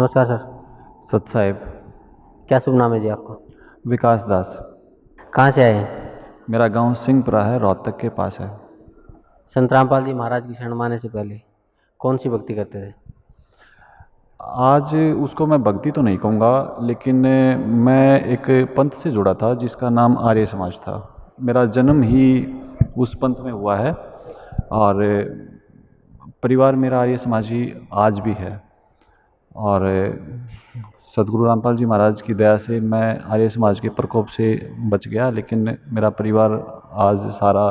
नमस्कार सर सत साहेब क्या शुभ नाम है जी आपका विकास दास कहाँ से आए हैं मेरा गांव सिंहपुरा है रोहतक के पास है संत रामपाल जी महाराज की शरण माने से पहले कौन सी भक्ति करते थे आज उसको मैं भक्ति तो नहीं कहूँगा लेकिन मैं एक पंथ से जुड़ा था जिसका नाम आर्य समाज था मेरा जन्म ही उस पंथ में हुआ है और परिवार मेरा आर्य समाज ही आज भी है और सदगुरु रामपाल जी महाराज की दया से मैं आर्य समाज के प्रकोप से बच गया लेकिन मेरा परिवार आज सारा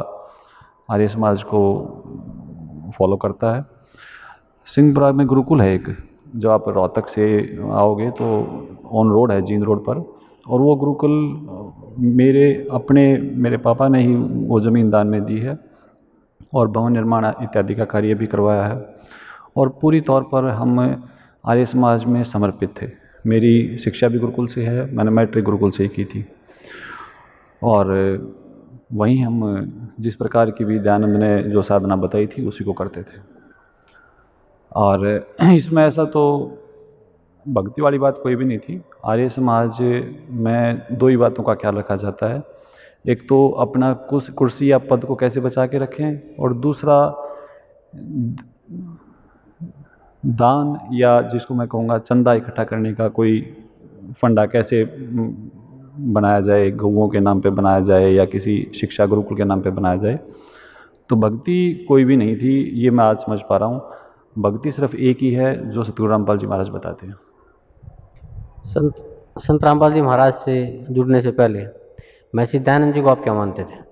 आर्य समाज को फॉलो करता है सिंहपुरा में गुरुकुल है एक जो आप रोहतक से आओगे तो ऑन रोड है जींद रोड पर और वो गुरुकुल मेरे अपने मेरे पापा ने ही वो ज़मीन दान में दी है और भवन निर्माण इत्यादि का कार्य भी करवाया है और पूरी तौर पर हम आर्य समाज में समर्पित थे मेरी शिक्षा भी गुरुकुल से है मैंने मैट्रिक गुरुकुल से ही की थी और वहीं हम जिस प्रकार की भी दयानंद ने जो साधना बताई थी उसी को करते थे और इसमें ऐसा तो भक्ति वाली बात कोई भी नहीं थी आर्य समाज में दो ही बातों का ख्याल रखा जाता है एक तो अपना कुछ कुर्सी या पद को कैसे बचा के रखें और दूसरा दान या जिसको मैं कहूँगा चंदा इकट्ठा करने का कोई फंडा कैसे बनाया जाए गऊओं के नाम पे बनाया जाए या किसी शिक्षा गुरुकुल के नाम पे बनाया जाए तो भक्ति कोई भी नहीं थी ये मैं आज समझ पा रहा हूँ भक्ति सिर्फ एक ही है जो सतगुरु रामपाल जी महाराज बताते हैं संत संत रामपाल जी महाराज से जुड़ने से पहले मैं सिद्धानंद जी को आप क्या मानते थे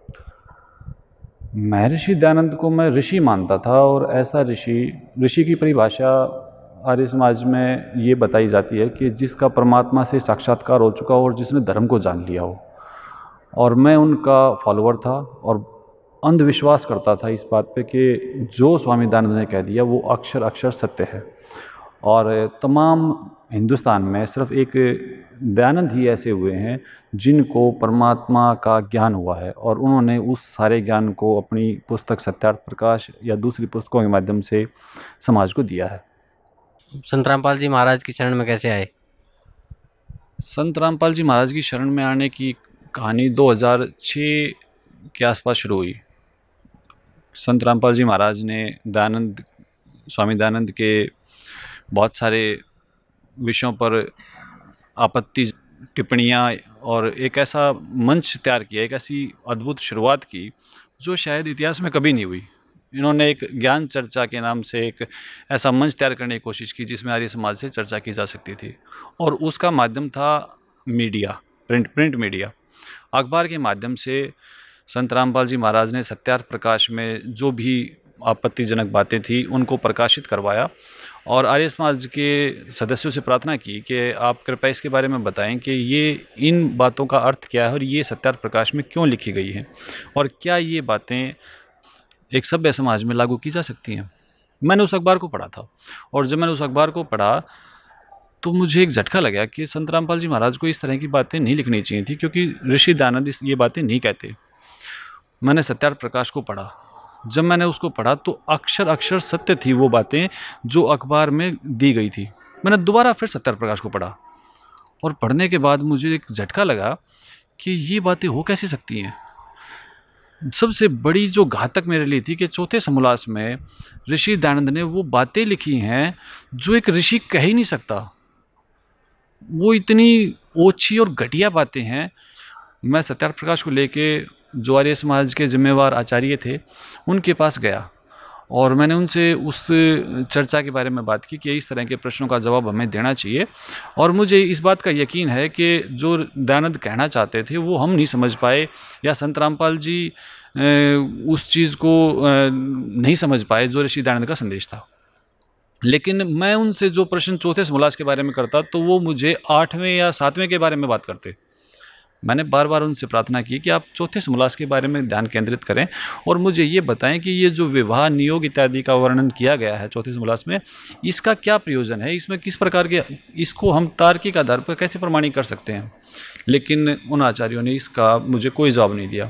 महर्षि दयानंद को मैं ऋषि मानता था और ऐसा ऋषि ऋषि की परिभाषा आर्य समाज में ये बताई जाती है कि जिसका परमात्मा से साक्षात्कार हो चुका हो और जिसने धर्म को जान लिया हो और मैं उनका फॉलोअर था और अंधविश्वास करता था इस बात पे कि जो स्वामी दयानंद ने कह दिया वो अक्षर अक्षर सत्य है और तमाम हिंदुस्तान में सिर्फ एक दयानंद ही ऐसे हुए हैं जिनको परमात्मा का ज्ञान हुआ है और उन्होंने उस सारे ज्ञान को अपनी पुस्तक सत्यार्थ प्रकाश या दूसरी पुस्तकों के माध्यम से समाज को दिया है संत रामपाल जी महाराज की शरण में कैसे आए संत रामपाल जी महाराज की शरण में आने की कहानी 2006 के आसपास शुरू हुई संत रामपाल जी महाराज ने दयानंद स्वामी दयानंद के बहुत सारे विषयों पर आपत्ति टिप्पणियाँ और एक ऐसा मंच तैयार किया एक ऐसी अद्भुत शुरुआत की जो शायद इतिहास में कभी नहीं हुई इन्होंने एक ज्ञान चर्चा के नाम से एक ऐसा मंच तैयार करने की कोशिश की जिसमें आर्य समाज से चर्चा की जा सकती थी और उसका माध्यम था मीडिया प्रिंट प्रिंट मीडिया अखबार के माध्यम से संत रामपाल जी महाराज ने सत्यार्थ प्रकाश में जो भी आपत्तिजनक बातें थी उनको प्रकाशित करवाया और आर्य समाज के सदस्यों से प्रार्थना की कि आप कृपया इसके बारे में बताएं कि ये इन बातों का अर्थ क्या है और ये सत्यार्थ प्रकाश में क्यों लिखी गई है और क्या ये बातें एक सभ्य समाज में लागू की जा सकती हैं मैंने उस अखबार को पढ़ा था और जब मैंने उस अखबार को पढ़ा तो मुझे एक झटका लगा कि संत रामपाल जी महाराज को इस तरह की बातें नहीं लिखनी चाहिए थी क्योंकि ऋषि दयानंद ये बातें नहीं कहते मैंने सत्यार्थ प्रकाश को पढ़ा जब मैंने उसको पढ़ा तो अक्षर अक्षर सत्य थी वो बातें जो अखबार में दी गई थी मैंने दोबारा फिर सत्यार प्रकाश को पढ़ा और पढ़ने के बाद मुझे एक झटका लगा कि ये बातें हो कैसे सकती हैं सबसे बड़ी जो घातक मेरे लिए थी कि चौथे समोल्लास में ऋषि दयानंद ने वो बातें लिखी हैं जो एक ऋषि कह ही नहीं सकता वो इतनी ओछी और घटिया बातें हैं मैं सत्यार्थ प्रकाश को लेके जो आर्य समाज के जिम्मेवार आचार्य थे उनके पास गया और मैंने उनसे उस चर्चा के बारे में बात की कि इस तरह के प्रश्नों का जवाब हमें देना चाहिए और मुझे इस बात का यकीन है कि जो दयानंद कहना चाहते थे वो हम नहीं समझ पाए या संत रामपाल जी उस चीज़ को नहीं समझ पाए जो ऋषि दयानंद का संदेश था लेकिन मैं उनसे जो प्रश्न चौथे समोलास के बारे में करता तो वो मुझे आठवें या सातवें के बारे में बात करते मैंने बार बार उनसे प्रार्थना की कि आप चौथे समोल्लास के बारे में ध्यान केंद्रित करें और मुझे ये बताएं कि ये जो विवाह नियोग इत्यादि का वर्णन किया गया है चौथे समोल्लास में इसका क्या प्रयोजन है इसमें किस प्रकार के इसको हम तार्किक आधार पर कैसे प्रमाणित कर सकते हैं लेकिन उन आचार्यों ने इसका मुझे कोई जवाब नहीं दिया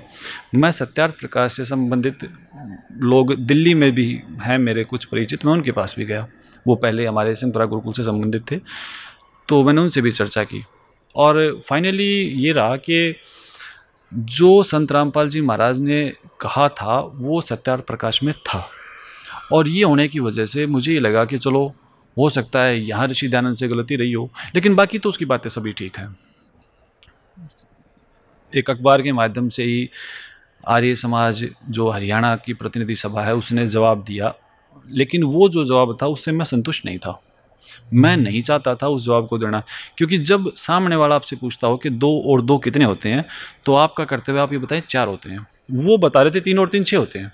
मैं सत्यार्थ प्रकाश से संबंधित लोग दिल्ली में भी हैं मेरे कुछ परिचित मैं उनके पास भी गया वो पहले हमारे सिंहपुरा गुरुकुल से संबंधित थे तो मैंने उनसे भी चर्चा की और फाइनली ये रहा कि जो संत रामपाल जी महाराज ने कहा था वो सत्यार्थ प्रकाश में था और ये होने की वजह से मुझे ये लगा कि चलो हो सकता है यहाँ ऋषि दयानंद से गलती रही हो लेकिन बाकी तो उसकी बातें सभी ठीक हैं एक अखबार के माध्यम से ही आर्य समाज जो हरियाणा की प्रतिनिधि सभा है उसने जवाब दिया लेकिन वो जो जवाब था उससे मैं संतुष्ट नहीं था मैं नहीं चाहता था उस जवाब को देना क्योंकि जब सामने वाला आपसे पूछता हो कि दो और दो कितने होते हैं तो आपका कर्तव्य आप ये बताएं चार होते हैं वो बता रहे थे तीन और तीन छः होते हैं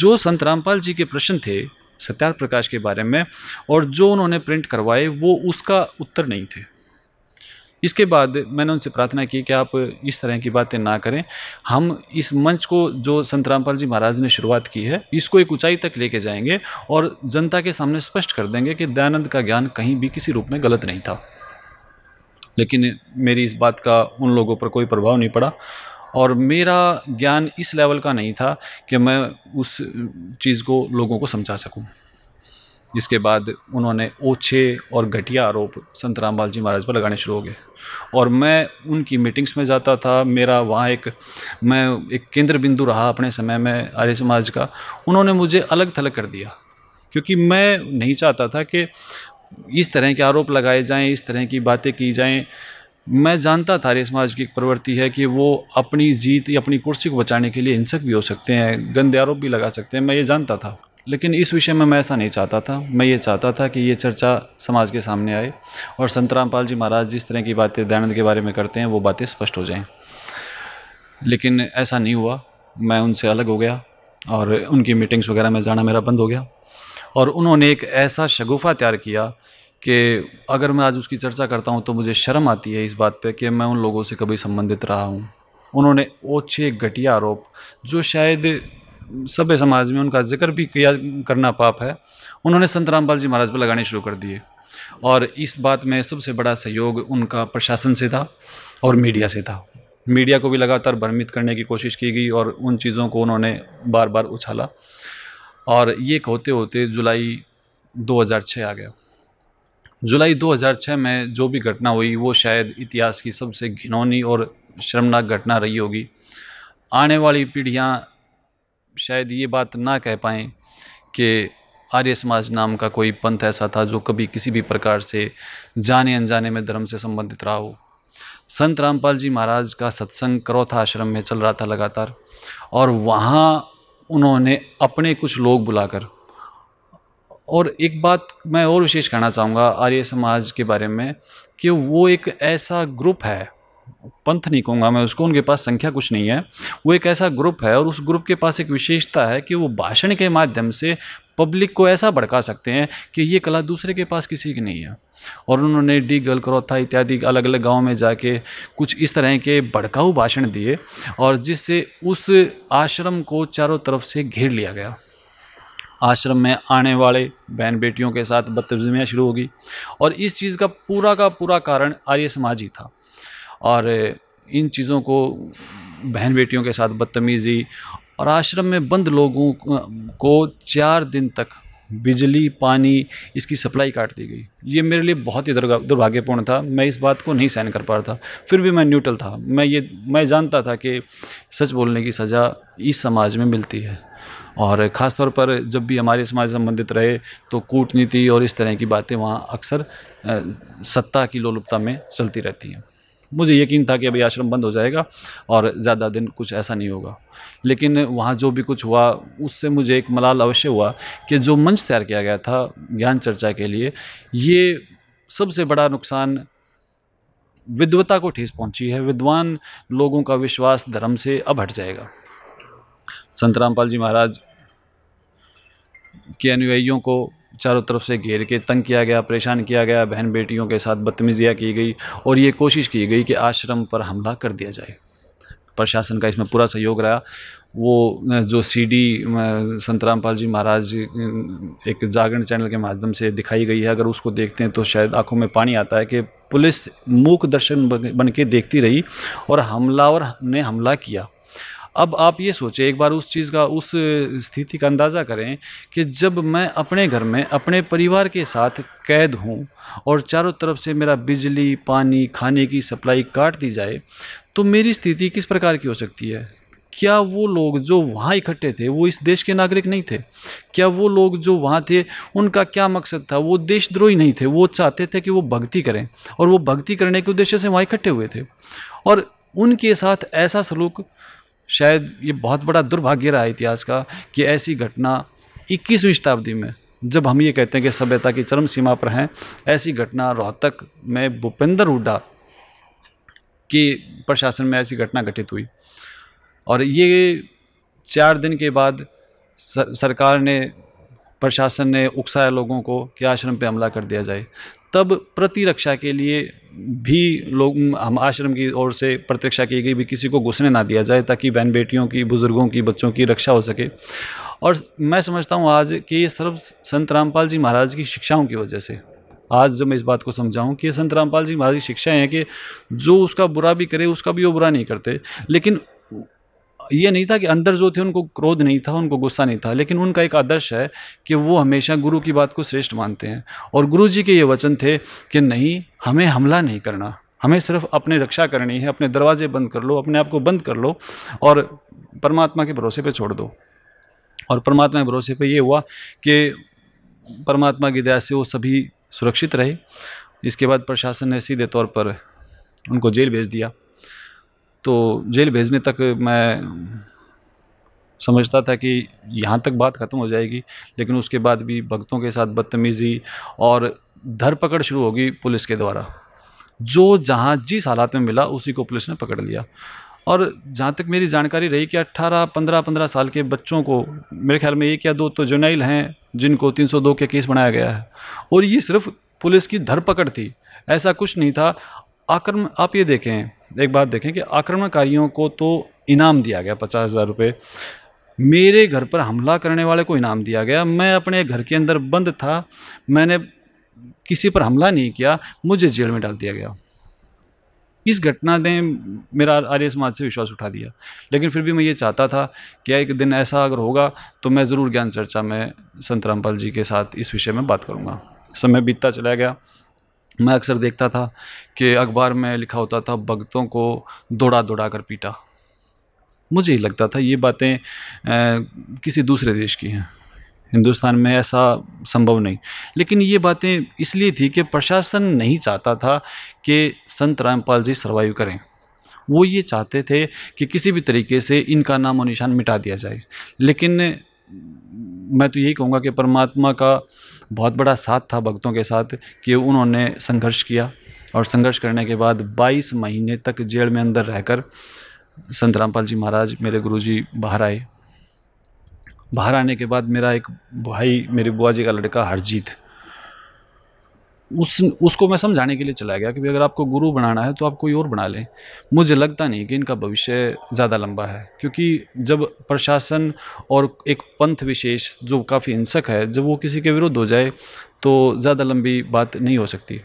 जो संत रामपाल जी के प्रश्न थे सत्यार्थ प्रकाश के बारे में और जो उन्होंने प्रिंट करवाए वो उसका उत्तर नहीं थे इसके बाद मैंने उनसे प्रार्थना की कि आप इस तरह की बातें ना करें हम इस मंच को जो संत रामपाल जी महाराज ने शुरुआत की है इसको एक ऊंचाई तक लेके जाएंगे और जनता के सामने स्पष्ट कर देंगे कि दयानंद का ज्ञान कहीं भी किसी रूप में गलत नहीं था लेकिन मेरी इस बात का उन लोगों पर कोई प्रभाव नहीं पड़ा और मेरा ज्ञान इस लेवल का नहीं था कि मैं उस चीज़ को लोगों को समझा सकूँ जिसके बाद उन्होंने ओछे और घटिया आरोप संत रामपाल जी महाराज पर लगाने शुरू हो गए और मैं उनकी मीटिंग्स में जाता था मेरा वहाँ एक मैं एक केंद्र बिंदु रहा अपने समय में आर्य समाज का उन्होंने मुझे अलग थलग कर दिया क्योंकि मैं नहीं चाहता था कि इस तरह के आरोप लगाए जाएं इस तरह की बातें की जाएं मैं जानता था आर्य समाज की एक प्रवृत्ति है कि वो अपनी जीत या अपनी कुर्सी को बचाने के लिए हिंसक भी हो सकते हैं गंदे आरोप भी लगा सकते हैं मैं ये जानता था लेकिन इस विषय में मैं ऐसा नहीं चाहता था मैं ये चाहता था कि ये चर्चा समाज के सामने आए और संत रामपाल जी महाराज जिस तरह की बातें दयानंद के बारे में करते हैं वो बातें स्पष्ट हो जाएं लेकिन ऐसा नहीं हुआ मैं उनसे अलग हो गया और उनकी मीटिंग्स वगैरह में जाना मेरा बंद हो गया और उन्होंने एक ऐसा शगुफ़ा तैयार किया कि अगर मैं आज उसकी चर्चा करता हूँ तो मुझे शर्म आती है इस बात पर कि मैं उन लोगों से कभी संबंधित रहा हूँ उन्होंने ओछे घटिया आरोप जो शायद सभ्य समाज में उनका जिक्र भी किया करना पाप है उन्होंने संत रामपाल जी महाराज पर लगाने शुरू कर दिए और इस बात में सबसे बड़ा सहयोग उनका प्रशासन से था और मीडिया से था मीडिया को भी लगातार भ्रमित करने की कोशिश की गई और उन चीज़ों को उन्होंने बार बार उछाला और ये होते होते जुलाई 2006 आ गया जुलाई 2006 में जो भी घटना हुई वो शायद इतिहास की सबसे घिनौनी और शर्मनाक घटना रही होगी आने वाली पीढ़ियाँ शायद ये बात ना कह पाएँ कि आर्य समाज नाम का कोई पंथ ऐसा था जो कभी किसी भी प्रकार से जाने अनजाने में धर्म से संबंधित रहा हो संत रामपाल जी महाराज का सत्संग करौथा आश्रम में चल रहा था लगातार और वहाँ उन्होंने अपने कुछ लोग बुलाकर और एक बात मैं और विशेष कहना चाहूँगा आर्य समाज के बारे में कि वो एक ऐसा ग्रुप है पंथ नहीं कहूँगा मैं उसको उनके पास संख्या कुछ नहीं है वो एक ऐसा ग्रुप है और उस ग्रुप के पास एक विशेषता है कि वो भाषण के माध्यम से पब्लिक को ऐसा भड़का सकते हैं कि ये कला दूसरे के पास किसी की नहीं है और उन्होंने डी गर्ल क्रोथा इत्यादि अलग अलग गांव में जाके कुछ इस तरह के भड़काऊ भाषण दिए और जिससे उस आश्रम को चारों तरफ से घेर लिया गया आश्रम में आने वाले बहन बेटियों के साथ बदतमीजियाँ शुरू होगी और इस चीज़ का पूरा का पूरा कारण आर्य समाज ही था और इन चीज़ों को बहन बेटियों के साथ बदतमीज़ी और आश्रम में बंद लोगों को चार दिन तक बिजली पानी इसकी सप्लाई काट दी गई ये मेरे लिए बहुत ही दुर्भाग्यपूर्ण था मैं इस बात को नहीं सहन कर पा रहा था फिर भी मैं न्यूट्रल था मैं ये मैं जानता था कि सच बोलने की सज़ा इस समाज में मिलती है और ख़ास तौर पर जब भी हमारे समाज संबंधित रहे तो कूटनीति और इस तरह की बातें वहाँ अक्सर सत्ता की लोलुपता में चलती रहती हैं मुझे यकीन था कि अभी आश्रम बंद हो जाएगा और ज़्यादा दिन कुछ ऐसा नहीं होगा लेकिन वहाँ जो भी कुछ हुआ उससे मुझे एक मलाल अवश्य हुआ कि जो मंच तैयार किया गया था ज्ञान चर्चा के लिए ये सबसे बड़ा नुकसान विद्वता को ठेस पहुंची है विद्वान लोगों का विश्वास धर्म से अब हट जाएगा संत रामपाल जी महाराज के अनुयायियों को चारों तरफ से घेर के तंग किया गया परेशान किया गया बहन बेटियों के साथ बदतमीज़ियाँ की गई और ये कोशिश की गई कि आश्रम पर हमला कर दिया जाए प्रशासन का इसमें पूरा सहयोग रहा वो जो सीडी संतरामपाल जी महाराज एक जागरण चैनल के माध्यम से दिखाई गई है अगर उसको देखते हैं तो शायद आंखों में पानी आता है कि पुलिस मूक दर्शन बन के देखती रही और हमलावर ने हमला किया अब आप ये सोचें एक बार उस चीज़ का उस स्थिति का अंदाज़ा करें कि जब मैं अपने घर में अपने परिवार के साथ कैद हूँ और चारों तरफ से मेरा बिजली पानी खाने की सप्लाई काट दी जाए तो मेरी स्थिति किस प्रकार की हो सकती है क्या वो लोग जो वहाँ इकट्ठे थे वो इस देश के नागरिक नहीं थे क्या वो लोग जो वहाँ थे उनका क्या मकसद था वो देशद्रोही नहीं थे वो चाहते थे कि वो भक्ति करें और वो भक्ति करने के उद्देश्य से वहाँ इकट्ठे हुए थे और उनके साथ ऐसा सलूक शायद ये बहुत बड़ा दुर्भाग्य रहा इतिहास का कि ऐसी घटना इक्कीसवीं शताब्दी में जब हम ये कहते हैं कि सभ्यता की चरम सीमा पर हैं ऐसी घटना रोहतक में भूपेंद्र हुडा के प्रशासन में ऐसी घटना घटित हुई और ये चार दिन के बाद सरकार ने प्रशासन ने उकसाया लोगों को कि आश्रम पे हमला कर दिया जाए तब प्रतिरक्षा के लिए भी लोग हम आश्रम की ओर से प्रतिरक्षा की गई भी किसी को घुसने ना दिया जाए ताकि बहन बेटियों की बुज़ुर्गों की बच्चों की रक्षा हो सके और मैं समझता हूँ आज कि ये सर्व संत रामपाल जी महाराज की शिक्षाओं की वजह से आज जब मैं इस बात को समझाऊँ कि संत रामपाल जी महाराज की शिक्षाएँ हैं कि जो उसका बुरा भी करे उसका भी वो बुरा नहीं करते लेकिन ये नहीं था कि अंदर जो थे उनको क्रोध नहीं था उनको गुस्सा नहीं था लेकिन उनका एक आदर्श है कि वो हमेशा गुरु की बात को श्रेष्ठ मानते हैं और गुरु जी के ये वचन थे कि नहीं हमें हमला नहीं करना हमें सिर्फ अपने रक्षा करनी है अपने दरवाजे बंद कर लो अपने आप को बंद कर लो और परमात्मा के भरोसे पे छोड़ दो और परमात्मा के भरोसे पे ये हुआ कि परमात्मा की दया से वो सभी सुरक्षित रहे इसके बाद प्रशासन ने सीधे तौर पर उनको जेल भेज दिया तो जेल भेजने तक मैं समझता था कि यहाँ तक बात ख़त्म हो जाएगी लेकिन उसके बाद भी भक्तों के साथ बदतमीज़ी और धरपकड़ शुरू होगी पुलिस के द्वारा जो जहाँ जिस हालात में मिला उसी को पुलिस ने पकड़ लिया और जहाँ तक मेरी जानकारी रही कि 18, 15, 15 साल के बच्चों को मेरे ख्याल में एक या दो तो जुनाइल हैं जिनको 302 के केस बनाया गया है और ये सिर्फ पुलिस की धरपकड़ थी ऐसा कुछ नहीं था आक्रम आप ये देखें एक बात देखें कि आक्रमणकारियों को तो इनाम दिया गया पचास हज़ार रुपये मेरे घर पर हमला करने वाले को इनाम दिया गया मैं अपने घर के अंदर बंद था मैंने किसी पर हमला नहीं किया मुझे जेल में डाल दिया गया इस घटना ने मेरा आर्य समाज से विश्वास उठा दिया लेकिन फिर भी मैं ये चाहता था कि एक दिन ऐसा अगर होगा तो मैं ज़रूर ज्ञान चर्चा में संत रामपाल जी के साथ इस विषय में बात करूँगा समय बीतता चला गया मैं अक्सर देखता था कि अखबार में लिखा होता था भगतों को दौड़ा दौड़ा कर पीटा मुझे ही लगता था ये बातें किसी दूसरे देश की हैं हिंदुस्तान में ऐसा संभव नहीं लेकिन ये बातें इसलिए थी कि प्रशासन नहीं चाहता था कि संत रामपाल जी सर्वाइव करें वो ये चाहते थे कि किसी भी तरीके से इनका नाम और निशान मिटा दिया जाए लेकिन मैं तो यही कहूँगा कि परमात्मा का बहुत बड़ा साथ था भक्तों के साथ कि उन्होंने संघर्ष किया और संघर्ष करने के बाद 22 महीने तक जेल में अंदर रहकर संत रामपाल जी महाराज मेरे गुरुजी बाहर आए बाहर आने के बाद मेरा एक भाई मेरी बुआ जी का लड़का हरजीत उस उसको मैं समझाने के लिए चला गया कि भाई अगर आपको गुरु बनाना है तो आप कोई और बना लें मुझे लगता नहीं कि इनका भविष्य ज़्यादा लंबा है क्योंकि जब प्रशासन और एक पंथ विशेष जो काफ़ी हिंसक है जब वो किसी के विरुद्ध हो जाए तो ज़्यादा लंबी बात नहीं हो सकती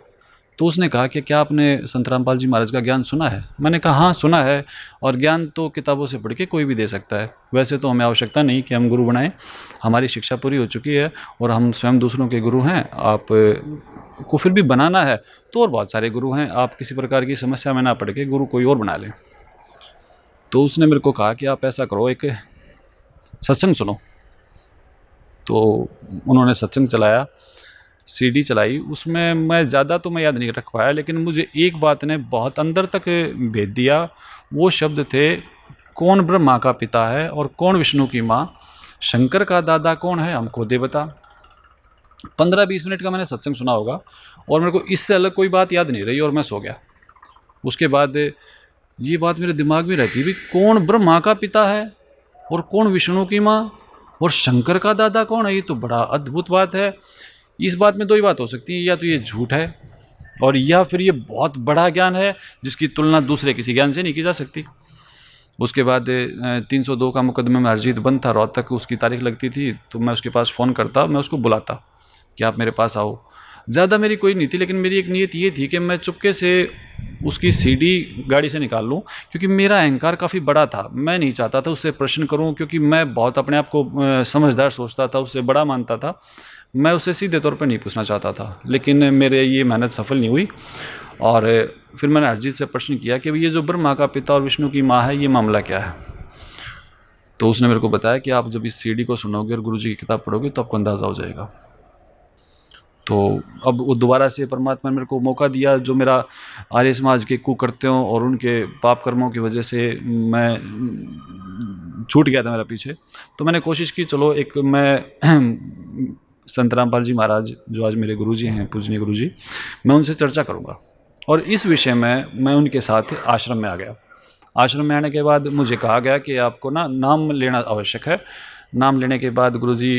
तो उसने कहा कि क्या आपने संत रामपाल जी महाराज का ज्ञान सुना है मैंने कहा हाँ सुना है और ज्ञान तो किताबों से पढ़ के कोई भी दे सकता है वैसे तो हमें आवश्यकता नहीं कि हम गुरु बनाएं हमारी शिक्षा पूरी हो चुकी है और हम स्वयं दूसरों के गुरु हैं आप को फिर भी बनाना है तो और बहुत सारे गुरु हैं आप किसी प्रकार की समस्या में ना पढ़ के गुरु कोई और बना लें तो उसने मेरे को कहा कि आप ऐसा करो एक सत्संग सुनो तो उन्होंने सत्संग चलाया सीडी चलाई उसमें मैं ज़्यादा तो मैं याद नहीं रख पाया लेकिन मुझे एक बात ने बहुत अंदर तक भेद दिया वो शब्द थे कौन ब्रह्मा का पिता है और कौन विष्णु की माँ शंकर का दादा कौन है हमको देवता पंद्रह बीस मिनट का मैंने सत्संग सुना होगा और मेरे को इससे अलग कोई बात याद नहीं रही और मैं सो गया उसके बाद ये बात मेरे दिमाग में रहती भी कौन ब्रह्मा का पिता है और कौन विष्णु की माँ और शंकर का दादा कौन है ये तो बड़ा अद्भुत बात है इस बात में दो ही बात हो सकती है या तो ये हाँ। झूठ है और या फिर ये बहुत बड़ा ज्ञान है जिसकी तुलना दूसरे किसी ज्ञान से नहीं की जा सकती उसके बाद 302 का मुकदमे में अरजीत बंद था रात तक उसकी तारीख लगती थी तो मैं उसके पास फ़ोन करता मैं उसको बुलाता कि आप मेरे पास आओ ज़्यादा मेरी कोई नहीं थी लेकिन मेरी एक नीयत ये थी कि मैं चुपके से उसकी सीडी गाड़ी से निकाल लूँ क्योंकि मेरा अहंकार काफ़ी बड़ा था मैं नहीं चाहता था उससे प्रश्न करूँ क्योंकि मैं बहुत अपने आप को समझदार सोचता था उससे बड़ा मानता था मैं उसे सीधे तौर पे नहीं पूछना चाहता था लेकिन मेरे ये मेहनत सफल नहीं हुई और फिर मैंने अरजीत से प्रश्न किया कि ये जो ब्रह्मा का पिता और विष्णु की माँ है ये मामला क्या है तो उसने मेरे को बताया कि आप जब इस सी को सुनोगे और गुरु जी की किताब पढ़ोगे तो आपको अंदाज़ा हो जाएगा तो अब वो दोबारा से परमात्मा ने मेरे को मौका दिया जो मेरा आर्य समाज के कुकृत्यों और उनके पाप कर्मों की वजह से मैं छूट गया था मेरा पीछे तो मैंने कोशिश की चलो एक मैं संत रामपाल जी महाराज जो आज मेरे गुरु जी हैं पूजनीय गुरु जी मैं उनसे चर्चा करूँगा और इस विषय में मैं उनके साथ आश्रम में आ गया आश्रम में आने के बाद मुझे कहा गया कि आपको ना नाम लेना आवश्यक है नाम लेने के बाद गुरु जी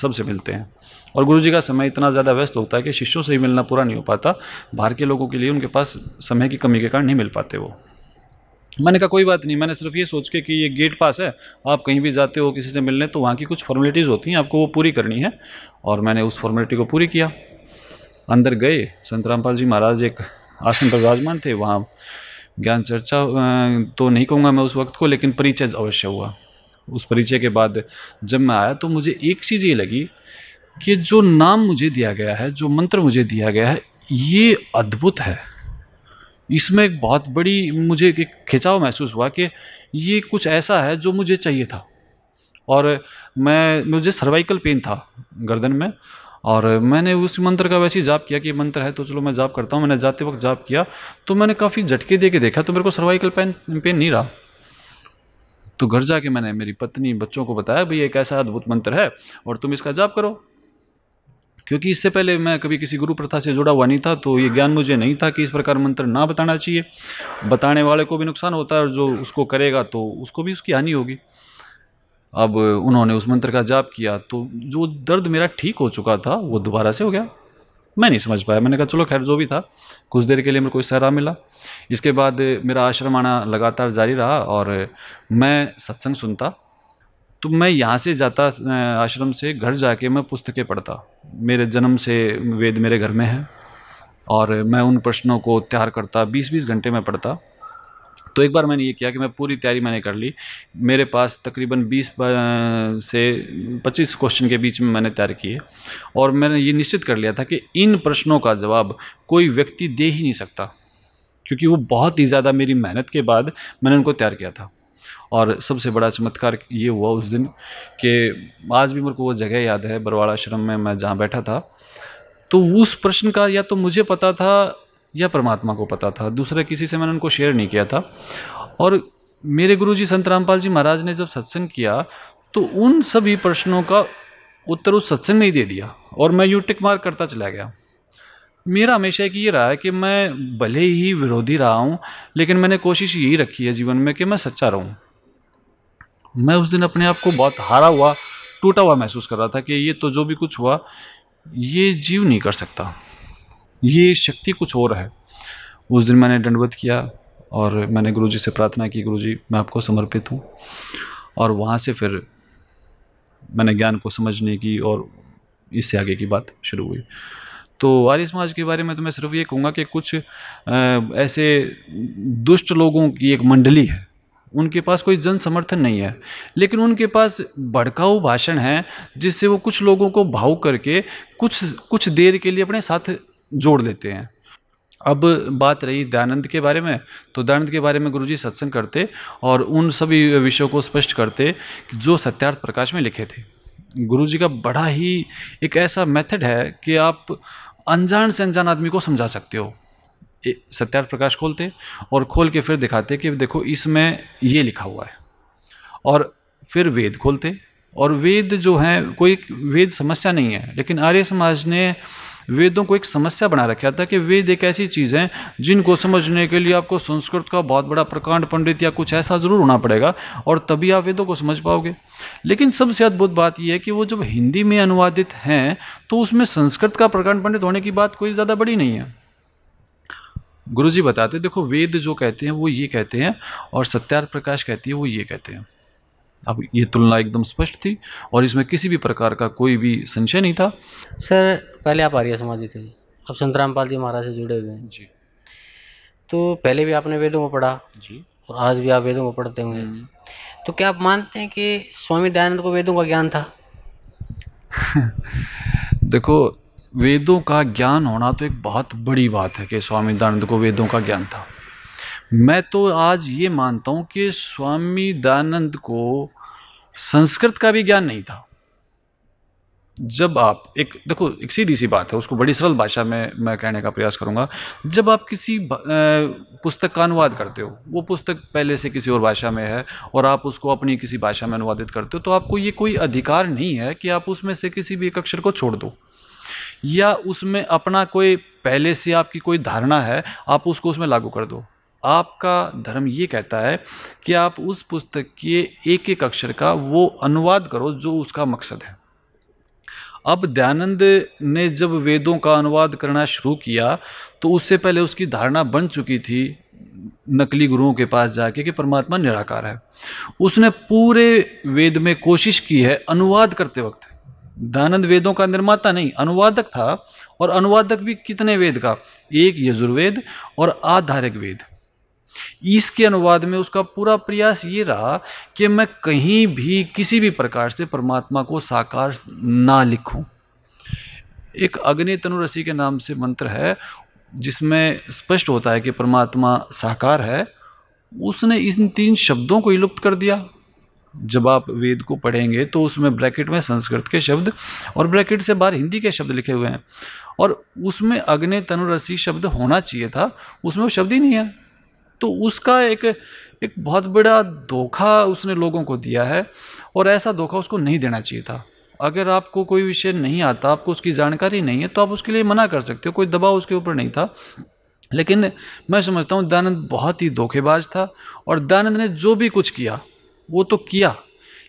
सबसे मिलते हैं और गुरु जी का समय इतना ज़्यादा व्यस्त होता है कि शिष्यों से ही मिलना पूरा नहीं हो पाता बाहर के लोगों के लिए उनके पास समय की कमी के कारण नहीं मिल पाते वो मैंने कहा कोई बात नहीं मैंने सिर्फ ये सोच के कि ये गेट पास है आप कहीं भी जाते हो किसी से मिलने तो वहाँ की कुछ फॉर्मेलिटीज़ होती हैं आपको वो पूरी करनी है और मैंने उस फॉर्मेलिटी को पूरी किया अंदर गए संत रामपाल जी महाराज एक आसन पर विराजमान थे वहाँ ज्ञान चर्चा तो नहीं कहूँगा मैं उस वक्त को लेकिन परिचय अवश्य हुआ उस परिचय के बाद जब मैं आया तो मुझे एक चीज़ ये लगी कि जो नाम मुझे दिया गया है जो मंत्र मुझे दिया गया है ये अद्भुत है इसमें एक बहुत बड़ी मुझे एक खिंचाव महसूस हुआ कि ये कुछ ऐसा है जो मुझे चाहिए था और मैं मुझे सर्वाइकल पेन था गर्दन में और मैंने उस मंत्र का वैसे ही जाप किया कि मंत्र है तो चलो मैं जाप करता हूँ मैंने जाते वक्त जाप किया तो मैंने काफ़ी झटके दे के देखा तो मेरे को सर्वाइकल पेन पेन नहीं रहा तो घर जाके मैंने मेरी पत्नी बच्चों को बताया भाई एक ऐसा अद्भुत मंत्र है और तुम इसका जाप करो क्योंकि इससे पहले मैं कभी किसी गुरु प्रथा से जुड़ा हुआ नहीं था तो ये ज्ञान मुझे नहीं था कि इस प्रकार मंत्र ना बताना चाहिए बताने वाले को भी नुकसान होता है और जो उसको करेगा तो उसको भी उसकी हानि होगी अब उन्होंने उस मंत्र का जाप किया तो जो दर्द मेरा ठीक हो चुका था वो दोबारा से हो गया मैं नहीं समझ पाया मैंने कहा चलो खैर जो भी था कुछ देर के लिए मेरे को सहारा मिला इसके बाद मेरा आश्रम आना लगातार जारी रहा और मैं सत्संग सुनता तो मैं यहाँ से जाता आश्रम से घर जाके मैं पुस्तकें पढ़ता मेरे जन्म से वेद मेरे घर में है और मैं उन प्रश्नों को तैयार करता बीस बीस घंटे में पढ़ता तो एक बार मैंने ये किया कि मैं पूरी तैयारी मैंने कर ली मेरे पास तकरीबन 20 से 25 क्वेश्चन के बीच में मैंने तैयार किए और मैंने ये निश्चित कर लिया था कि इन प्रश्नों का जवाब कोई व्यक्ति दे ही नहीं सकता क्योंकि वो बहुत ही ज़्यादा मेरी मेहनत के बाद मैंने उनको तैयार किया था और सबसे बड़ा चमत्कार ये हुआ उस दिन कि आज भी मेरे को वो जगह याद है बरवाड़ा आश्रम में मैं जहाँ बैठा था तो उस प्रश्न का या तो मुझे पता था या परमात्मा को पता था दूसरा किसी से मैंने उनको शेयर नहीं किया था और मेरे गुरुजी संत रामपाल जी महाराज ने जब सत्संग किया तो उन सभी प्रश्नों का उत्तर उस सत्संग में ही दे दिया और मैं यू टिक मार्क करता चला गया मेरा हमेशा एक ये रहा है कि मैं भले ही विरोधी रहा हूँ लेकिन मैंने कोशिश यही रखी है जीवन में कि मैं सच्चा रहूँ मैं उस दिन अपने आप को बहुत हारा हुआ टूटा हुआ महसूस कर रहा था कि ये तो जो भी कुछ हुआ ये जीव नहीं कर सकता ये शक्ति कुछ और है उस दिन मैंने दंडवत किया और मैंने गुरु से प्रार्थना की गुरु मैं आपको समर्पित हूँ और वहाँ से फिर मैंने ज्ञान को समझने की और इससे आगे की बात शुरू हुई तो आर्य समाज के बारे में तो मैं सिर्फ ये कहूँगा कि कुछ ऐसे दुष्ट लोगों की एक मंडली है उनके पास कोई जन समर्थन नहीं है लेकिन उनके पास भड़काऊ भाषण है जिससे वो कुछ लोगों को भाव करके कुछ कुछ देर के लिए अपने साथ जोड़ लेते हैं अब बात रही दयानंद के बारे में तो दयानंद के बारे में गुरुजी सत्संग करते और उन सभी विषयों को स्पष्ट करते जो सत्यार्थ प्रकाश में लिखे थे गुरुजी का बड़ा ही एक ऐसा मेथड है कि आप अनजान से अनजान आदमी को समझा सकते हो सत्यार्थ प्रकाश खोलते और खोल के फिर दिखाते कि देखो इसमें ये लिखा हुआ है और फिर वेद खोलते और वेद जो है कोई वेद समस्या नहीं है लेकिन आर्य समाज ने वेदों को एक समस्या बना रखा था कि वेद एक ऐसी चीज़ है जिनको समझने के लिए आपको संस्कृत का बहुत बड़ा प्रकांड पंडित या कुछ ऐसा ज़रूर होना पड़ेगा और तभी आप वेदों को समझ पाओगे लेकिन सबसे अद्भुत बात यह है कि वो जब हिंदी में अनुवादित हैं तो उसमें संस्कृत का प्रकांड पंडित होने की बात कोई ज़्यादा बड़ी नहीं है गुरुजी बताते देखो वेद जो कहते हैं वो ये कहते हैं और सत्यार्थ प्रकाश कहती है वो ये कहते हैं अब ये तुलना एकदम स्पष्ट थी और इसमें किसी भी प्रकार का कोई भी संशय नहीं था सर पहले आप आर्य समाजी थे अब संतराम पाल जी महाराज से जुड़े हुए हैं जी तो पहले भी आपने वेदों को पढ़ा जी और आज भी आप वेदों को पढ़ते होंगे हम्म। तो क्या आप मानते हैं कि स्वामी दयानंद को वेदों का ज्ञान था देखो वेदों का ज्ञान होना तो एक बहुत बड़ी बात है कि स्वामी दयानंद को वेदों का ज्ञान था मैं तो आज ये मानता हूँ कि स्वामी दयानंद को संस्कृत का भी ज्ञान नहीं था जब आप एक देखो एक सीधी सी बात है उसको बड़ी सरल भाषा में मैं कहने का प्रयास करूँगा जब आप किसी पुस्तक का अनुवाद करते हो वो पुस्तक पहले से किसी और भाषा में है और आप उसको अपनी किसी भाषा में अनुवादित करते हो तो आपको ये कोई अधिकार नहीं है कि आप उसमें से किसी भी एक अक्षर को छोड़ दो या उसमें अपना कोई पहले से आपकी कोई धारणा है आप उसको उसमें लागू कर दो आपका धर्म ये कहता है कि आप उस पुस्तक के एक एक अक्षर का वो अनुवाद करो जो उसका मकसद है अब दयानंद ने जब वेदों का अनुवाद करना शुरू किया तो उससे पहले उसकी धारणा बन चुकी थी नकली गुरुओं के पास जाके कि परमात्मा निराकार है उसने पूरे वेद में कोशिश की है अनुवाद करते वक्त दानंद वेदों का निर्माता नहीं अनुवादक था और अनुवादक भी कितने वेद का एक यजुर्वेद और आधारिक वेद इसके अनुवाद में उसका पूरा प्रयास ये रहा कि मैं कहीं भी किसी भी प्रकार से परमात्मा को साकार ना लिखूं एक अग्नि तनुरसी के नाम से मंत्र है जिसमें स्पष्ट होता है कि परमात्मा साकार है उसने इन तीन शब्दों को विलुप्त कर दिया जब आप वेद को पढ़ेंगे तो उसमें ब्रैकेट में संस्कृत के शब्द और ब्रैकेट से बाहर हिंदी के शब्द लिखे हुए हैं और उसमें अग्नि तनुरसी शब्द होना चाहिए था उसमें वो शब्द ही नहीं है तो उसका एक एक बहुत बड़ा धोखा उसने लोगों को दिया है और ऐसा धोखा उसको नहीं देना चाहिए था अगर आपको कोई विषय नहीं आता आपको उसकी जानकारी नहीं है तो आप उसके लिए मना कर सकते हो कोई दबाव उसके ऊपर नहीं था लेकिन मैं समझता हूँ दानंद बहुत ही धोखेबाज था और दानंद ने जो भी कुछ किया वो तो किया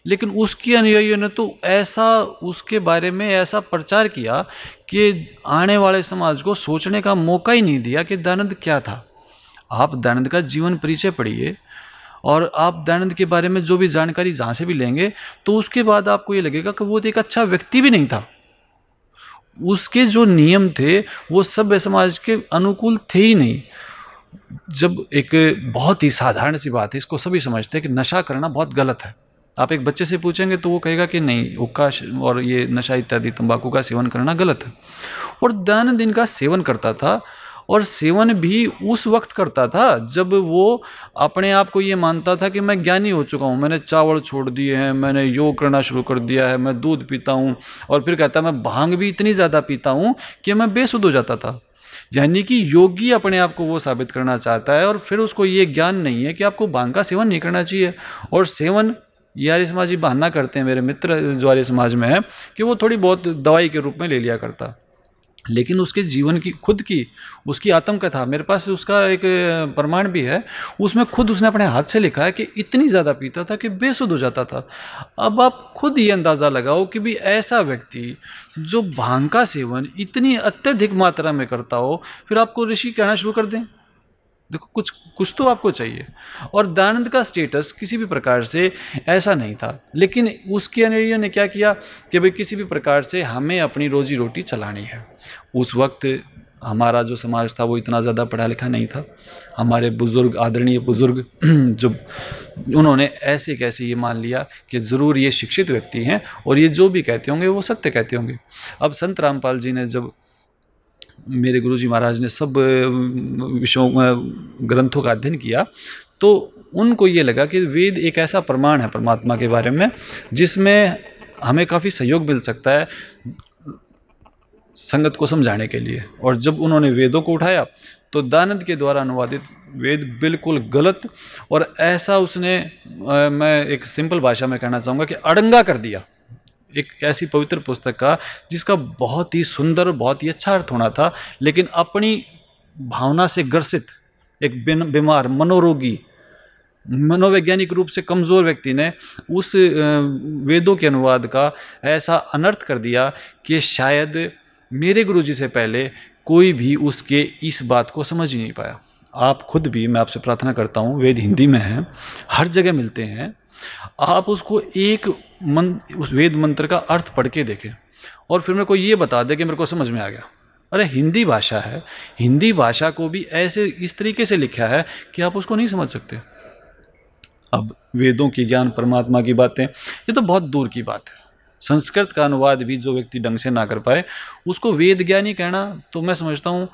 लेकिन उसकी अनुयायियों ने तो ऐसा उसके बारे में ऐसा प्रचार किया कि आने वाले समाज को सोचने का मौका ही नहीं दिया कि दानंद क्या था आप दानंद का जीवन परिचय पढ़िए और आप दानंद के बारे में जो भी जानकारी जहाँ से भी लेंगे तो उसके बाद आपको ये लगेगा कि वो तो एक अच्छा व्यक्ति भी नहीं था उसके जो नियम थे वो सभ्य समाज के अनुकूल थे ही नहीं जब एक बहुत ही साधारण सी बात है इसको सभी समझते हैं कि नशा करना बहुत गलत है आप एक बच्चे से पूछेंगे तो वो कहेगा कि नहीं उक्का और ये नशा इत्यादि तंबाकू का सेवन करना गलत है और दिन का सेवन करता था और सेवन भी उस वक्त करता था जब वो अपने आप को ये मानता था कि मैं ज्ञानी हो चुका हूँ मैंने चावल छोड़ दिए हैं मैंने योग करना शुरू कर दिया है मैं दूध पीता हूँ और फिर कहता मैं भांग भी इतनी ज़्यादा पीता हूँ कि मैं बेसुद हो जाता था यानी कि योगी अपने आप को वो साबित करना चाहता है और फिर उसको ये ज्ञान नहीं है कि आपको बांग का सेवन नहीं करना चाहिए और सेवन यारी समाज ही बहाना करते हैं मेरे मित्र ज्वारी समाज में है कि वो थोड़ी बहुत दवाई के रूप में ले लिया करता लेकिन उसके जीवन की खुद की उसकी आत्मकथा मेरे पास उसका एक प्रमाण भी है उसमें खुद उसने अपने हाथ से लिखा है कि इतनी ज़्यादा पीता था कि बेसुद हो जाता था अब आप खुद ये अंदाज़ा लगाओ कि भी ऐसा व्यक्ति जो भांग का सेवन इतनी अत्यधिक मात्रा में करता हो फिर आपको ऋषि कहना शुरू कर दें देखो कुछ कुछ तो आपको चाहिए और दयानंद का स्टेटस किसी भी प्रकार से ऐसा नहीं था लेकिन उसके अनुयायियों ने क्या किया कि भाई किसी भी प्रकार से हमें अपनी रोजी रोटी चलानी है उस वक्त हमारा जो समाज था वो इतना ज़्यादा पढ़ा लिखा नहीं था हमारे बुज़ुर्ग आदरणीय बुज़ुर्ग जो उन्होंने ऐसे कैसे ये मान लिया कि ज़रूर ये शिक्षित व्यक्ति हैं और ये जो भी कहते होंगे वो सत्य कहते होंगे अब संत रामपाल जी ने जब मेरे गुरु जी महाराज ने सब विषयों ग्रंथों का अध्ययन किया तो उनको ये लगा कि वेद एक ऐसा प्रमाण है परमात्मा के बारे में जिसमें हमें काफ़ी सहयोग मिल सकता है संगत को समझाने के लिए और जब उन्होंने वेदों को उठाया तो दानंद के द्वारा अनुवादित वेद बिल्कुल गलत और ऐसा उसने मैं एक सिंपल भाषा में कहना चाहूँगा कि अड़ंगा कर दिया एक ऐसी पवित्र पुस्तक का जिसका बहुत ही सुंदर बहुत ही अच्छा अर्थ होना था लेकिन अपनी भावना से ग्रसित एक बीमार मनोरोगी मनोवैज्ञानिक रूप से कमज़ोर व्यक्ति ने उस वेदों के अनुवाद का ऐसा अनर्थ कर दिया कि शायद मेरे गुरुजी से पहले कोई भी उसके इस बात को समझ ही नहीं पाया आप खुद भी मैं आपसे प्रार्थना करता हूँ वेद हिंदी में हैं हर जगह मिलते हैं आप उसको एक मन उस वेद मंत्र का अर्थ पढ़ के देखें और फिर मेरे को ये बता दे कि मेरे को समझ में आ गया अरे हिंदी भाषा है हिंदी भाषा को भी ऐसे इस तरीके से लिखा है कि आप उसको नहीं समझ सकते अब वेदों की ज्ञान परमात्मा की बातें ये तो बहुत दूर की बात है संस्कृत का अनुवाद भी जो व्यक्ति ढंग से ना कर पाए उसको वेद ज्ञानी कहना तो मैं समझता हूँ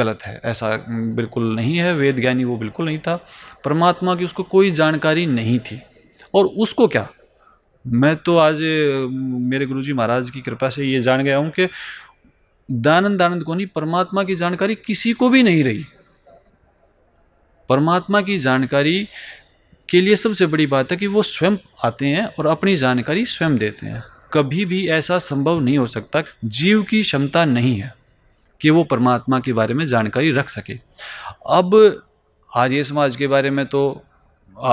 गलत है ऐसा बिल्कुल नहीं है वेद ज्ञानी वो बिल्कुल नहीं था परमात्मा की उसको कोई जानकारी नहीं थी और उसको क्या मैं तो आज मेरे गुरुजी महाराज की कृपा से ये जान गया हूँ कि दानंद आनंद कोनी परमात्मा की जानकारी किसी को भी नहीं रही परमात्मा की जानकारी के लिए सबसे बड़ी बात है कि वो स्वयं आते हैं और अपनी जानकारी स्वयं देते हैं कभी भी ऐसा संभव नहीं हो सकता जीव की क्षमता नहीं है कि वो परमात्मा के बारे में जानकारी रख सके अब आर्य समाज के बारे में तो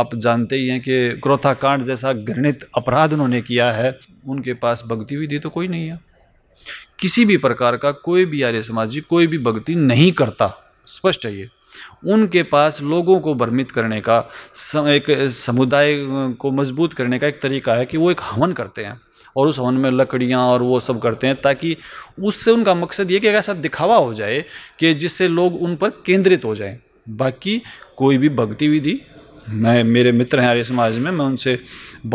आप जानते ही हैं कि क्रोथाकांड जैसा घृणित अपराध उन्होंने किया है उनके पास भगती विधि तो कोई नहीं है किसी भी प्रकार का कोई भी आर्य समाजी कोई भी भक्ति नहीं करता स्पष्ट है ये उनके पास लोगों को भ्रमित करने का एक समुदाय को मजबूत करने का एक तरीका है कि वो एक हवन करते हैं और उस हवन में लकड़ियाँ और वो सब करते हैं ताकि उससे उनका मकसद ये कि एक ऐसा दिखावा हो जाए कि जिससे लोग उन पर केंद्रित हो जाएं बाकी कोई भी भक्ति विधि मैं मेरे मित्र हैं आर्य समाज में मैं उनसे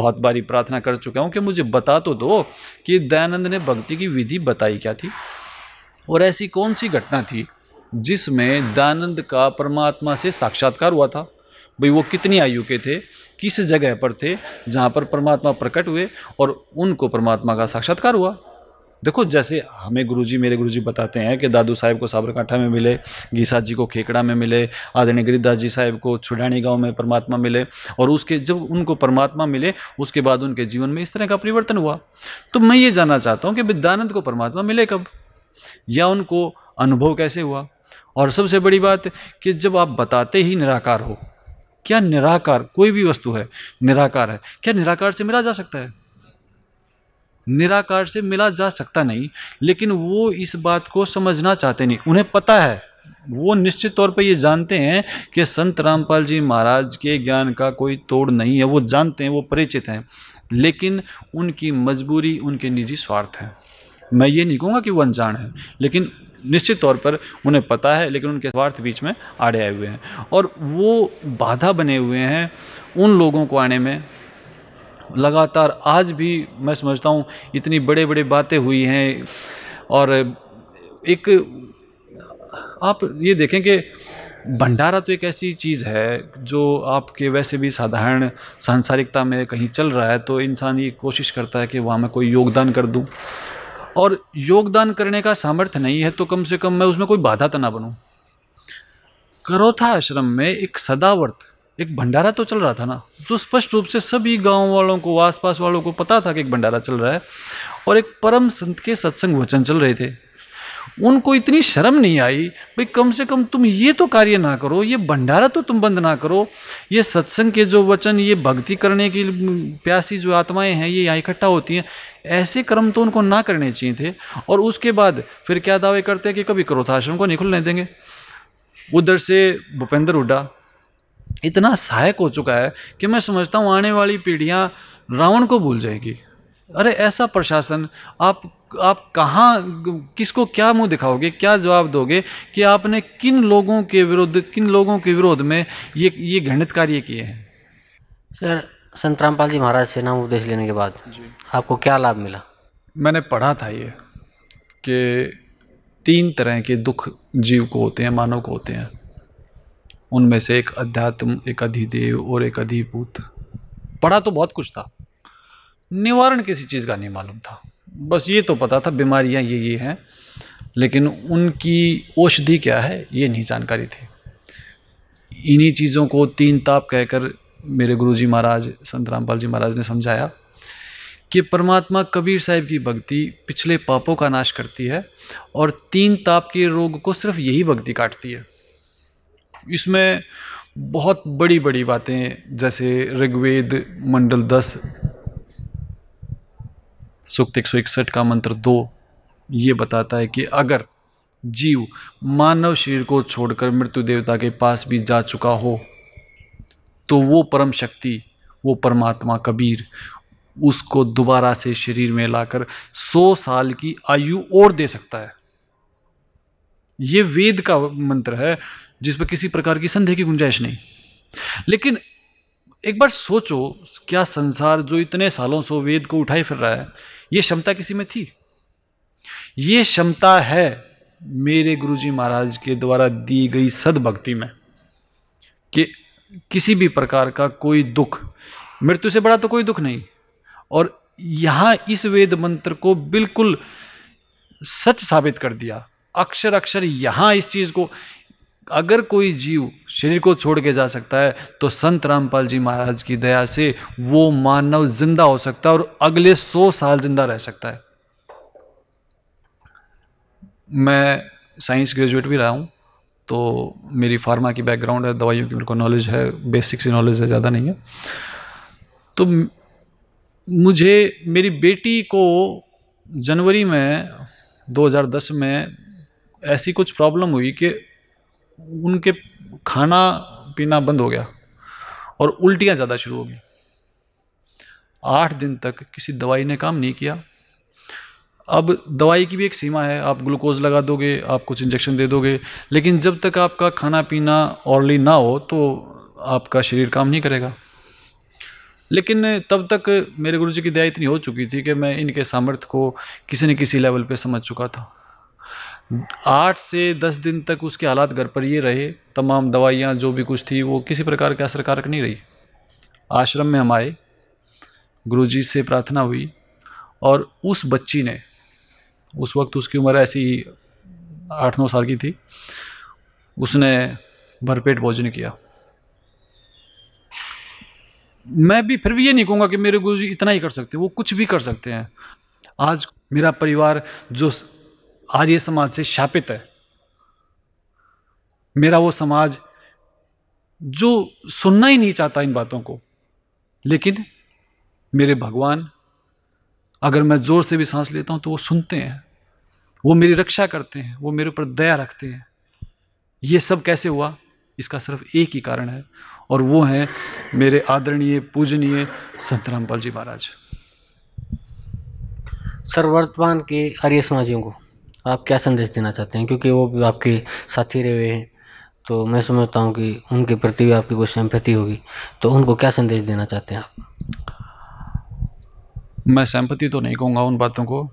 बहुत बारी प्रार्थना कर चुका हूँ कि मुझे बता तो दो कि दयानंद ने भक्ति की विधि बताई क्या थी और ऐसी कौन सी घटना थी जिसमें दानंद का परमात्मा से साक्षात्कार हुआ था भाई वो कितनी आयु के थे किस जगह पर थे जहाँ पर परमात्मा प्रकट हुए और उनको परमात्मा का साक्षात्कार हुआ देखो जैसे हमें गुरुजी मेरे गुरुजी बताते हैं कि दादू साहब को साबरकांठा में मिले गीसा जी को खेकड़ा में मिले आदरणीय गिरिदास जी साहब को छुडानी गांव में परमात्मा मिले और उसके जब उनको परमात्मा मिले उसके बाद उनके जीवन में इस तरह का परिवर्तन हुआ तो मैं ये जानना चाहता हूँ कि विद्यानंद को परमात्मा मिले कब या उनको अनुभव कैसे हुआ और सबसे बड़ी बात कि जब आप बताते ही निराकार हो क्या निराकार कोई भी वस्तु है निराकार है क्या निराकार से मिला जा सकता है निराकार से मिला जा सकता नहीं लेकिन वो इस बात को समझना चाहते नहीं उन्हें पता है वो निश्चित तौर पर ये जानते हैं कि संत रामपाल जी महाराज के ज्ञान का कोई तोड़ नहीं है वो जानते हैं वो परिचित हैं लेकिन उनकी मजबूरी उनके निजी स्वार्थ हैं मैं ये नहीं कहूँगा कि वो अनजान है लेकिन निश्चित तौर पर उन्हें पता है लेकिन उनके स्वार्थ बीच में आड़े आए हुए हैं और वो बाधा बने हुए हैं उन लोगों को आने में लगातार आज भी मैं समझता हूँ इतनी बड़े बड़े बातें हुई हैं और एक आप ये देखें कि भंडारा तो एक ऐसी चीज़ है जो आपके वैसे भी साधारण सांसारिकता में कहीं चल रहा है तो इंसान ये कोशिश करता है कि वहाँ मैं कोई योगदान कर दूँ और योगदान करने का सामर्थ्य नहीं है तो कम से कम मैं उसमें कोई बाधा तो ना बनूँ करोथा आश्रम में एक सदावर्त एक भंडारा तो चल रहा था ना जो स्पष्ट रूप से सभी गांव वालों को आसपास वालों को पता था कि एक भंडारा चल रहा है और एक परम संत के सत्संग वचन चल रहे थे उनको इतनी शर्म नहीं आई भाई कम से कम तुम ये तो कार्य ना करो ये भंडारा तो तुम बंद ना करो ये सत्संग के जो वचन ये भक्ति करने की प्यासी जो आत्माएं हैं ये यहाँ इकट्ठा होती हैं ऐसे कर्म तो उनको ना करने चाहिए थे और उसके बाद फिर क्या दावे करते हैं कि कभी क्रोथाश्रम को नहीं देंगे उधर से भूपेंद्र हुडा इतना सहायक हो चुका है कि मैं समझता हूँ आने वाली पीढ़ियाँ रावण को भूल जाएगी अरे ऐसा प्रशासन आप आप कहाँ किसको क्या मुंह दिखाओगे क्या जवाब दोगे कि आपने किन लोगों के विरुद्ध किन लोगों के विरोध में ये ये घृणित कार्य किए हैं सर संत रामपाल जी महाराज से नाम उपदेश लेने के बाद आपको क्या लाभ मिला मैंने पढ़ा था ये कि तीन तरह के दुख जीव को होते हैं मानव को होते हैं उनमें से एक अध्यात्म एक अधिदेव और एक अधिभूत पढ़ा तो बहुत कुछ था निवारण किसी चीज़ का नहीं मालूम था बस ये तो पता था बीमारियां ये ये हैं लेकिन उनकी औषधि क्या है ये नहीं जानकारी थी इन्हीं चीज़ों को तीन ताप कहकर मेरे गुरुजी महाराज संत रामपाल जी महाराज ने समझाया कि परमात्मा कबीर साहिब की भक्ति पिछले पापों का नाश करती है और तीन ताप के रोग को सिर्फ यही भक्ति काटती है इसमें बहुत बड़ी बड़ी बातें जैसे ऋग्वेद मंडल दस सूक्त एक का मंत्र दो ये बताता है कि अगर जीव मानव शरीर को छोड़कर मृत्यु देवता के पास भी जा चुका हो तो वो परम शक्ति वो परमात्मा कबीर उसको दोबारा से शरीर में लाकर सौ साल की आयु और दे सकता है ये वेद का मंत्र है जिस पर किसी प्रकार की संदेह की गुंजाइश नहीं लेकिन एक बार सोचो क्या संसार जो इतने सालों से वेद को उठाई फिर रहा है ये क्षमता किसी में थी ये क्षमता है मेरे गुरुजी महाराज के द्वारा दी गई सद्भक्ति में कि किसी भी प्रकार का कोई दुख मृत्यु से बड़ा तो कोई दुख नहीं और यहाँ इस वेद मंत्र को बिल्कुल सच साबित कर दिया अक्षर अक्षर यहाँ इस चीज़ को अगर कोई जीव शरीर को छोड़ के जा सकता है तो संत रामपाल जी महाराज की दया से वो मानव जिंदा हो सकता है और अगले सौ साल जिंदा रह सकता है मैं साइंस ग्रेजुएट भी रहा हूँ तो मेरी फार्मा की बैकग्राउंड है दवाइयों की मेरे को नॉलेज है बेसिक सी नॉलेज है ज़्यादा नहीं है तो मुझे मेरी बेटी को जनवरी में 2010 में ऐसी कुछ प्रॉब्लम हुई कि उनके खाना पीना बंद हो गया और उल्टियाँ ज़्यादा शुरू हो गई आठ दिन तक किसी दवाई ने काम नहीं किया अब दवाई की भी एक सीमा है आप ग्लूकोज लगा दोगे आप कुछ इंजेक्शन दे दोगे लेकिन जब तक आपका खाना पीना ऑर्ली ना हो तो आपका शरीर काम नहीं करेगा लेकिन तब तक मेरे गुरुजी की दया इतनी हो चुकी थी कि मैं इनके सामर्थ्य को किसी न किसी लेवल पे समझ चुका था आठ से दस दिन तक उसके हालात घर पर ये रहे तमाम दवाइयाँ जो भी कुछ थी वो किसी प्रकार के असरकारक नहीं रही आश्रम में हम आए गुरुजी से प्रार्थना हुई और उस बच्ची ने उस वक्त उसकी उम्र ऐसी आठ नौ साल की थी उसने भरपेट भोजन किया मैं भी फिर भी ये नहीं कहूँगा कि मेरे गुरुजी इतना ही कर सकते वो कुछ भी कर सकते हैं आज मेरा परिवार जो आज ये समाज से शापित है मेरा वो समाज जो सुनना ही नहीं चाहता इन बातों को लेकिन मेरे भगवान अगर मैं ज़ोर से भी सांस लेता हूँ तो वो सुनते हैं वो मेरी रक्षा करते हैं वो मेरे ऊपर दया रखते हैं ये सब कैसे हुआ इसका सिर्फ एक ही कारण है और वो है मेरे आदरणीय पूजनीय संत रामपाल जी महाराज सर्ववर्तमान के आर्य समाजियों को आप क्या संदेश देना चाहते हैं क्योंकि वो भी आपके साथी रहे हुए हैं तो मैं समझता हूँ कि उनके प्रति भी आपकी कुछ सहमति होगी तो उनको क्या संदेश देना चाहते हैं आप मैं सहमति तो नहीं कहूँगा उन बातों को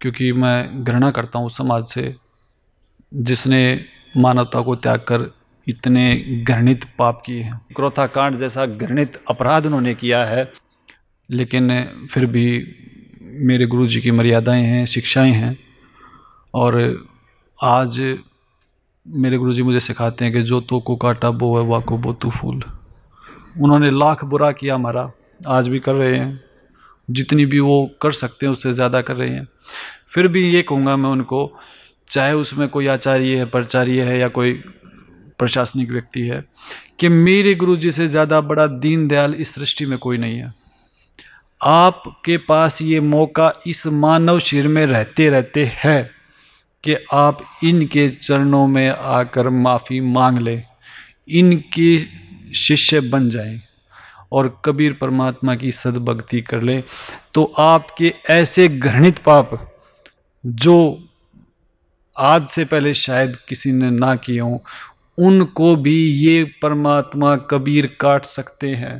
क्योंकि मैं घृणा करता हूँ उस समाज से जिसने मानवता को त्याग कर इतने घृणित पाप किए हैं क्रोथा कांड जैसा घृणित अपराध उन्होंने किया है लेकिन फिर भी मेरे गुरु जी की मर्यादाएं हैं शिक्षाएं हैं और आज मेरे गुरुजी मुझे सिखाते हैं कि जो तो को काटा बो है वाको बो तू फूल उन्होंने लाख बुरा किया हमारा आज भी कर रहे हैं जितनी भी वो कर सकते हैं उससे ज़्यादा कर रहे हैं फिर भी ये कहूँगा मैं उनको चाहे उसमें कोई आचार्य है प्राचार्य है या कोई प्रशासनिक व्यक्ति है कि मेरे गुरु जी से ज़्यादा बड़ा दीन दयाल इस सृष्टि में कोई नहीं है आपके पास ये मौका इस मानव शरीर में रहते रहते है कि आप इनके चरणों में आकर माफ़ी मांग लें इनके शिष्य बन जाएं और कबीर परमात्मा की सदभक्ति कर लें तो आपके ऐसे घृणित पाप जो आज से पहले शायद किसी ने ना किए हों उनको भी ये परमात्मा कबीर काट सकते हैं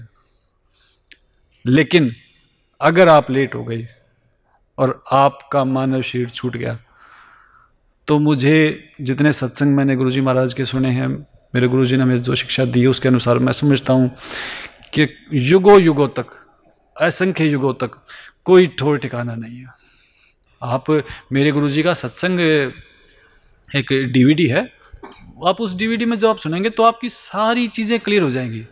लेकिन अगर आप लेट हो गए और आपका मानव शरीर छूट गया तो मुझे जितने सत्संग मैंने गुरुजी महाराज के सुने हैं मेरे गुरुजी ने हमें जो शिक्षा दी है उसके अनुसार मैं समझता हूँ कि युगों युगों तक असंख्य युगों तक कोई ठोर ठिकाना नहीं है आप मेरे गुरुजी का सत्संग एक डीवीडी है आप उस डीवीडी में जब आप सुनेंगे तो आपकी सारी चीज़ें क्लियर हो जाएंगी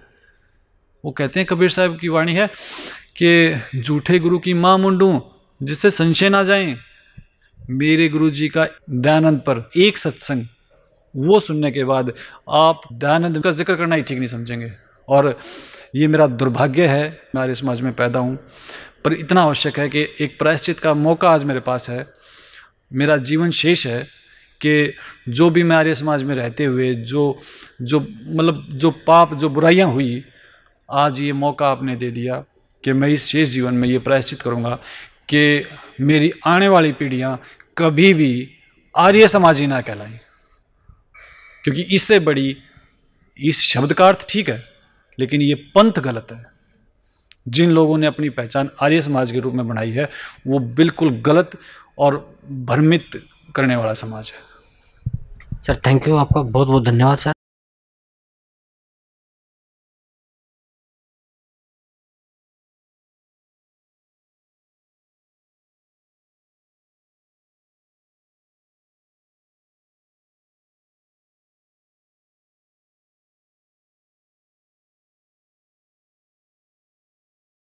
वो कहते हैं कबीर साहब की वाणी है कि झूठे गुरु की माँ मुंडू जिससे संशय ना जाए मेरे गुरु जी का दयानंद पर एक सत्संग वो सुनने के बाद आप दयानंद का जिक्र करना ही ठीक नहीं समझेंगे और ये मेरा दुर्भाग्य है मैं आर्य समाज में पैदा हूँ पर इतना आवश्यक है कि एक प्रायश्चित का मौका आज मेरे पास है मेरा जीवन शेष है कि जो भी मैं आर्य समाज में रहते हुए जो जो मतलब जो पाप जो बुराइयाँ हुई आज ये मौका आपने दे दिया कि मैं इस शेष जीवन में ये प्रायश्चित करूँगा कि मेरी आने वाली पीढ़ियां कभी भी आर्य समाजी ना कहलाएं क्योंकि इससे बड़ी इस शब्द का अर्थ ठीक है लेकिन ये पंथ गलत है जिन लोगों ने अपनी पहचान आर्य समाज के रूप में बनाई है वो बिल्कुल गलत और भ्रमित करने वाला समाज है सर थैंक यू आपका बहुत बहुत धन्यवाद सर